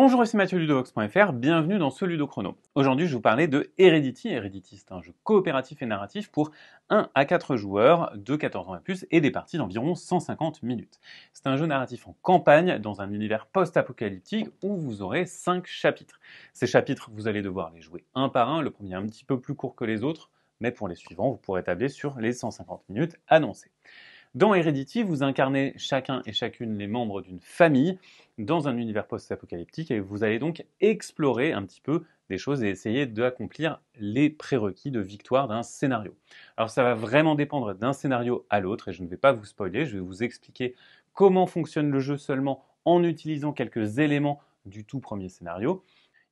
Bonjour, c'est Mathieu Ludovox.fr, bienvenue dans ce Ludo Aujourd'hui, je vous parler de Heredity. Heredity, c'est un jeu coopératif et narratif pour 1 à 4 joueurs de 14 ans et plus et des parties d'environ 150 minutes. C'est un jeu narratif en campagne dans un univers post-apocalyptique où vous aurez 5 chapitres. Ces chapitres, vous allez devoir les jouer un par un, le premier un petit peu plus court que les autres, mais pour les suivants, vous pourrez tabler sur les 150 minutes annoncées. Dans Heredity, vous incarnez chacun et chacune les membres d'une famille dans un univers post-apocalyptique et vous allez donc explorer un petit peu des choses et essayer d'accomplir les prérequis de victoire d'un scénario. Alors ça va vraiment dépendre d'un scénario à l'autre et je ne vais pas vous spoiler, je vais vous expliquer comment fonctionne le jeu seulement en utilisant quelques éléments du tout premier scénario.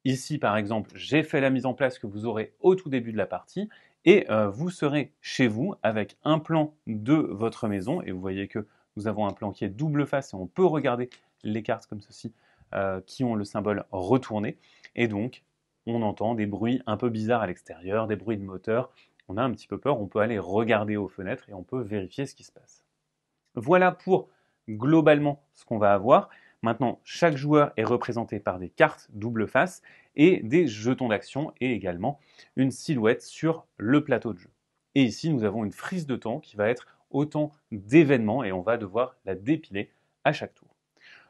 Ici, par exemple, j'ai fait la mise en place que vous aurez au tout début de la partie et euh, vous serez chez vous avec un plan de votre maison. Et vous voyez que nous avons un plan qui est double face et on peut regarder les cartes comme ceci euh, qui ont le symbole retourné. Et donc, on entend des bruits un peu bizarres à l'extérieur, des bruits de moteur. On a un petit peu peur, on peut aller regarder aux fenêtres et on peut vérifier ce qui se passe. Voilà pour globalement ce qu'on va avoir. Maintenant, chaque joueur est représenté par des cartes double face et des jetons d'action et également une silhouette sur le plateau de jeu. Et ici, nous avons une frise de temps qui va être autant d'événements et on va devoir la dépiler à chaque tour.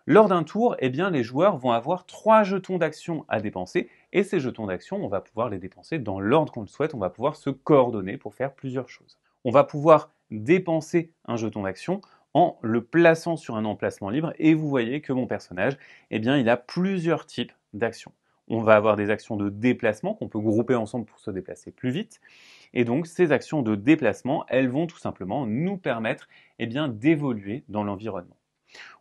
Lors d'un tour, eh bien, les joueurs vont avoir trois jetons d'action à dépenser et ces jetons d'action, on va pouvoir les dépenser dans l'ordre qu'on le souhaite, on va pouvoir se coordonner pour faire plusieurs choses. On va pouvoir dépenser un jeton d'action en le plaçant sur un emplacement libre et vous voyez que mon personnage, eh bien, il a plusieurs types d'actions. On va avoir des actions de déplacement qu'on peut grouper ensemble pour se déplacer plus vite. Et donc ces actions de déplacement, elles vont tout simplement nous permettre eh bien, d'évoluer dans l'environnement.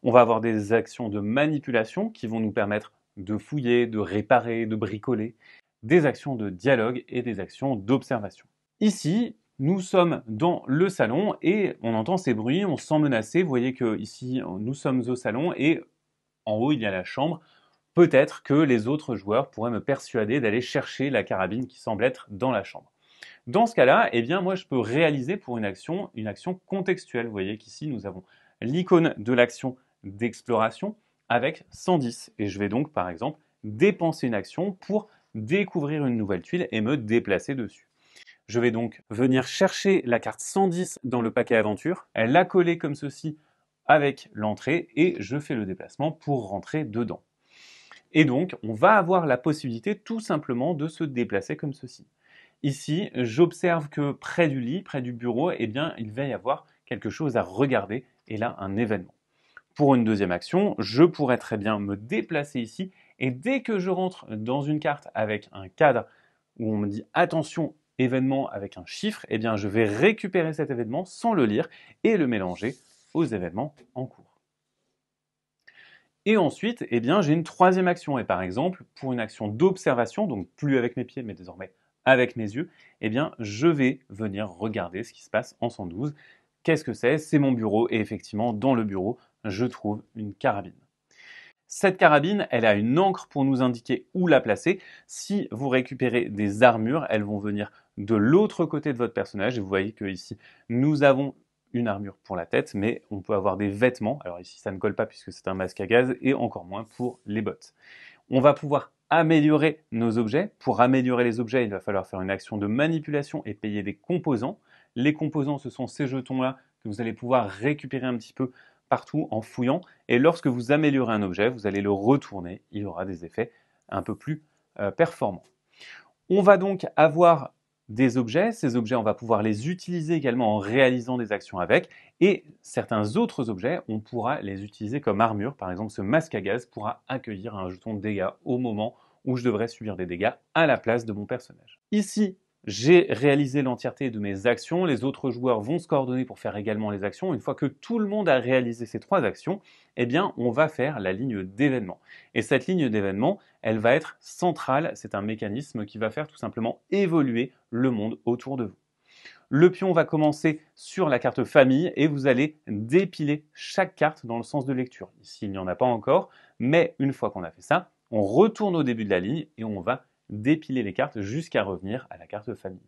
On va avoir des actions de manipulation qui vont nous permettre de fouiller, de réparer, de bricoler, des actions de dialogue et des actions d'observation. Ici, nous sommes dans le salon et on entend ces bruits, on sent menacé. Vous voyez que ici, nous sommes au salon et en haut, il y a la chambre. Peut-être que les autres joueurs pourraient me persuader d'aller chercher la carabine qui semble être dans la chambre. Dans ce cas-là, eh bien, moi, je peux réaliser pour une action une action contextuelle. Vous voyez qu'ici, nous avons l'icône de l'action d'exploration avec 110. Et je vais donc, par exemple, dépenser une action pour découvrir une nouvelle tuile et me déplacer dessus. Je vais donc venir chercher la carte 110 dans le paquet aventure, Elle la coller comme ceci avec l'entrée et je fais le déplacement pour rentrer dedans. Et donc, on va avoir la possibilité tout simplement de se déplacer comme ceci. Ici, j'observe que près du lit, près du bureau, eh bien, il va y avoir quelque chose à regarder et là, un événement. Pour une deuxième action, je pourrais très bien me déplacer ici et dès que je rentre dans une carte avec un cadre où on me dit attention, événement avec un chiffre, eh bien je vais récupérer cet événement sans le lire et le mélanger aux événements en cours. Et ensuite, eh bien j'ai une troisième action. Et par exemple, pour une action d'observation, donc plus avec mes pieds, mais désormais avec mes yeux, eh bien je vais venir regarder ce qui se passe en 112. Qu'est-ce que c'est C'est mon bureau et effectivement dans le bureau, je trouve une carabine. Cette carabine, elle a une encre pour nous indiquer où la placer. Si vous récupérez des armures, elles vont venir de l'autre côté de votre personnage. vous voyez que ici, nous avons une armure pour la tête, mais on peut avoir des vêtements. Alors ici, ça ne colle pas puisque c'est un masque à gaz, et encore moins pour les bottes. On va pouvoir améliorer nos objets. Pour améliorer les objets, il va falloir faire une action de manipulation et payer des composants. Les composants, ce sont ces jetons-là que vous allez pouvoir récupérer un petit peu partout en fouillant. Et lorsque vous améliorez un objet, vous allez le retourner. Il aura des effets un peu plus euh, performants. On va donc avoir des objets. Ces objets, on va pouvoir les utiliser également en réalisant des actions avec. Et certains autres objets, on pourra les utiliser comme armure. Par exemple, ce masque à gaz pourra accueillir un jeton de dégâts au moment où je devrais subir des dégâts à la place de mon personnage. Ici, j'ai réalisé l'entièreté de mes actions, les autres joueurs vont se coordonner pour faire également les actions. Une fois que tout le monde a réalisé ces trois actions, eh bien, on va faire la ligne d'événement. Et cette ligne d'événement, elle va être centrale, c'est un mécanisme qui va faire tout simplement évoluer le monde autour de vous. Le pion va commencer sur la carte famille et vous allez dépiler chaque carte dans le sens de lecture. Ici, il n'y en a pas encore, mais une fois qu'on a fait ça, on retourne au début de la ligne et on va d'épiler les cartes jusqu'à revenir à la carte famille.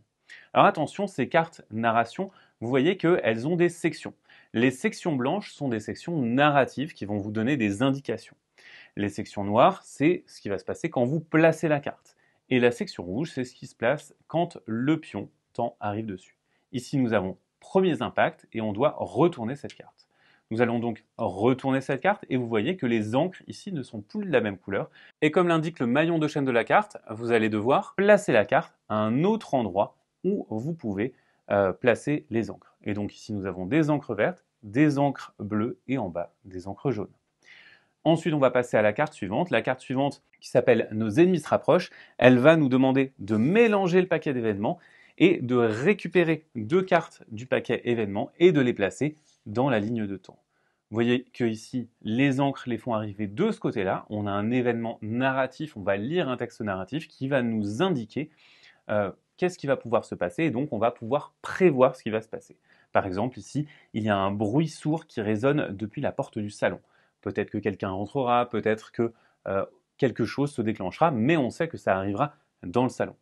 Alors attention, ces cartes narration, vous voyez qu'elles ont des sections. Les sections blanches sont des sections narratives qui vont vous donner des indications. Les sections noires, c'est ce qui va se passer quand vous placez la carte. Et la section rouge, c'est ce qui se place quand le pion temps arrive dessus. Ici, nous avons premiers impacts et on doit retourner cette carte. Nous allons donc retourner cette carte et vous voyez que les encres ici ne sont plus de la même couleur. Et comme l'indique le maillon de chaîne de la carte, vous allez devoir placer la carte à un autre endroit où vous pouvez euh, placer les encres. Et donc ici nous avons des encres vertes, des encres bleues et en bas des encres jaunes. Ensuite, on va passer à la carte suivante. La carte suivante, qui s'appelle Nos ennemis se rapprochent, elle va nous demander de mélanger le paquet d'événements et de récupérer deux cartes du paquet événements et de les placer dans la ligne de temps. Vous voyez que ici, les encres les font arriver de ce côté-là. On a un événement narratif, on va lire un texte narratif qui va nous indiquer euh, qu'est-ce qui va pouvoir se passer et donc on va pouvoir prévoir ce qui va se passer. Par exemple, ici, il y a un bruit sourd qui résonne depuis la porte du salon. Peut-être que quelqu'un entrera, peut-être que euh, quelque chose se déclenchera, mais on sait que ça arrivera dans le salon.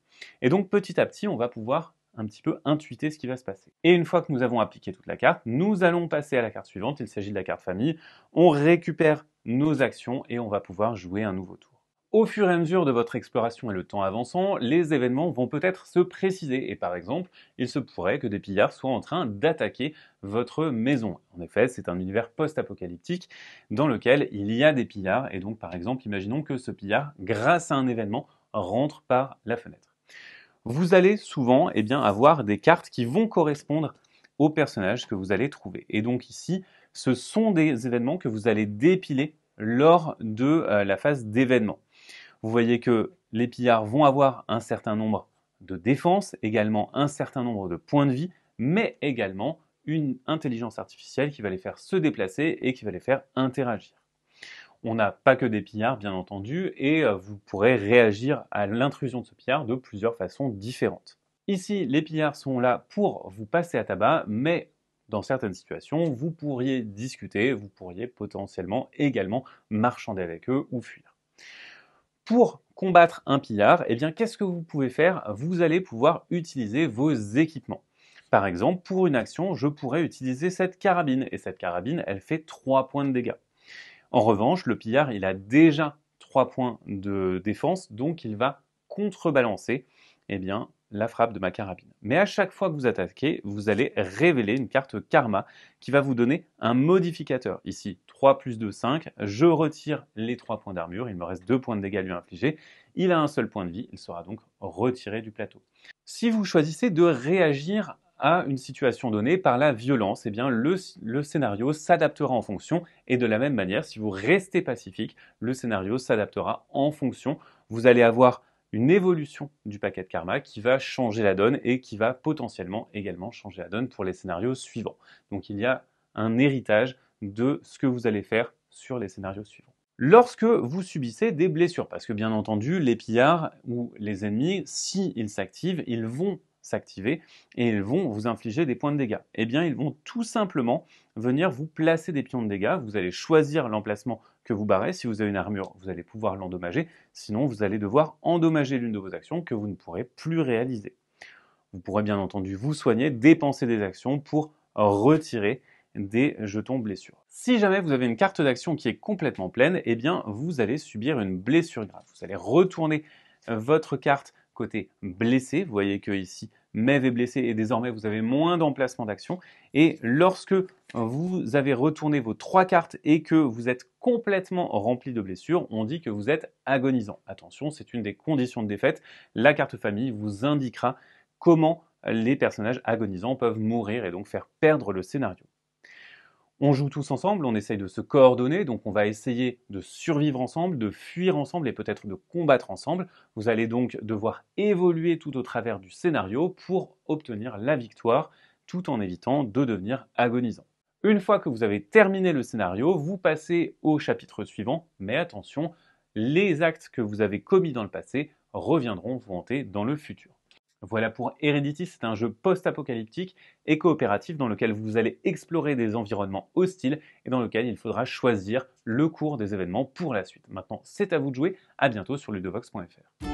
Et donc petit à petit, on va pouvoir un petit peu intuiter ce qui va se passer. Et une fois que nous avons appliqué toute la carte, nous allons passer à la carte suivante, il s'agit de la carte famille. On récupère nos actions et on va pouvoir jouer un nouveau tour. Au fur et à mesure de votre exploration et le temps avançant, les événements vont peut-être se préciser et par exemple, il se pourrait que des pillards soient en train d'attaquer votre maison. En effet, c'est un univers post-apocalyptique dans lequel il y a des pillards et donc par exemple, imaginons que ce pillard, grâce à un événement, rentre par la fenêtre vous allez souvent eh bien, avoir des cartes qui vont correspondre aux personnages que vous allez trouver. Et donc ici, ce sont des événements que vous allez dépiler lors de euh, la phase d'événement. Vous voyez que les pillards vont avoir un certain nombre de défenses, également un certain nombre de points de vie, mais également une intelligence artificielle qui va les faire se déplacer et qui va les faire interagir. On n'a pas que des pillards, bien entendu, et euh, vous pourrez réagir à l'intrusion de ce pillard de plusieurs façons différentes. Ici, les pillards sont là pour vous passer à tabac, mais dans certaines situations, vous pourriez discuter, vous pourriez potentiellement également marchander avec eux ou fuir. Pour combattre un pillard, eh bien, qu'est-ce que vous pouvez faire Vous allez pouvoir utiliser vos équipements. Par exemple, pour une action, je pourrais utiliser cette carabine, et cette carabine, elle fait 3 points de dégâts. En revanche, le pillard, il a déjà 3 points de défense, donc il va contrebalancer eh bien, la frappe de ma carabine. Mais à chaque fois que vous attaquez, vous allez révéler une carte karma qui va vous donner un modificateur. Ici, 3 plus 2, 5. Je retire les 3 points d'armure. Il me reste 2 points de dégâts à lui infliger. Il a un seul point de vie. Il sera donc retiré du plateau. Si vous choisissez de réagir à une situation donnée par la violence, eh bien le, scénario s'adaptera en fonction et de la même manière, si vous restez pacifique, le scénario s'adaptera en fonction. Vous allez avoir une évolution du paquet de karma qui va changer la donne et qui va potentiellement également changer la donne pour les scénarios suivants. Donc il y a un héritage de ce que vous allez faire sur les scénarios suivants. Lorsque vous subissez des blessures, parce que bien entendu, les pillards ou les ennemis, s'ils ils s'activent, ils vont s'activer et ils vont vous infliger des points de dégâts. Eh bien, ils vont tout simplement venir vous placer des pions de dégâts. Vous allez choisir l'emplacement que vous barrez. Si vous avez une armure, vous allez pouvoir l'endommager. Sinon, vous allez devoir endommager l'une de vos actions que vous ne pourrez plus réaliser. Vous pourrez bien entendu vous soigner, dépenser des actions pour retirer des jetons blessures. Si jamais vous avez une carte d'action qui est complètement pleine, eh bien vous allez subir une blessure grave. Vous allez retourner votre carte côté blessé. Vous voyez que ici, Mev est blessé et désormais vous avez moins d'emplacement d'action. Et lorsque vous avez retourné vos trois cartes et que vous êtes complètement rempli de blessures, on dit que vous êtes agonisant. Attention, c'est une des conditions de défaite. La carte famille vous indiquera comment les personnages agonisants peuvent mourir et donc faire perdre le scénario on joue tous ensemble, on essaye de se coordonner, donc on va essayer de survivre ensemble, de fuir ensemble et peut-être de combattre ensemble. Vous allez donc devoir évoluer tout au travers du scénario pour obtenir la victoire tout en évitant de devenir agonisant. Une fois que vous avez terminé le scénario, vous passez au chapitre suivant, mais attention, les actes que vous avez commis dans le passé reviendront vous hanter dans le futur. Voilà pour Heredity, c'est un jeu post-apocalyptique et coopératif dans lequel vous allez explorer des environnements hostiles et dans lequel il faudra choisir le cours des événements pour la suite. Maintenant, c'est à vous de jouer, à bientôt sur ludovox.fr.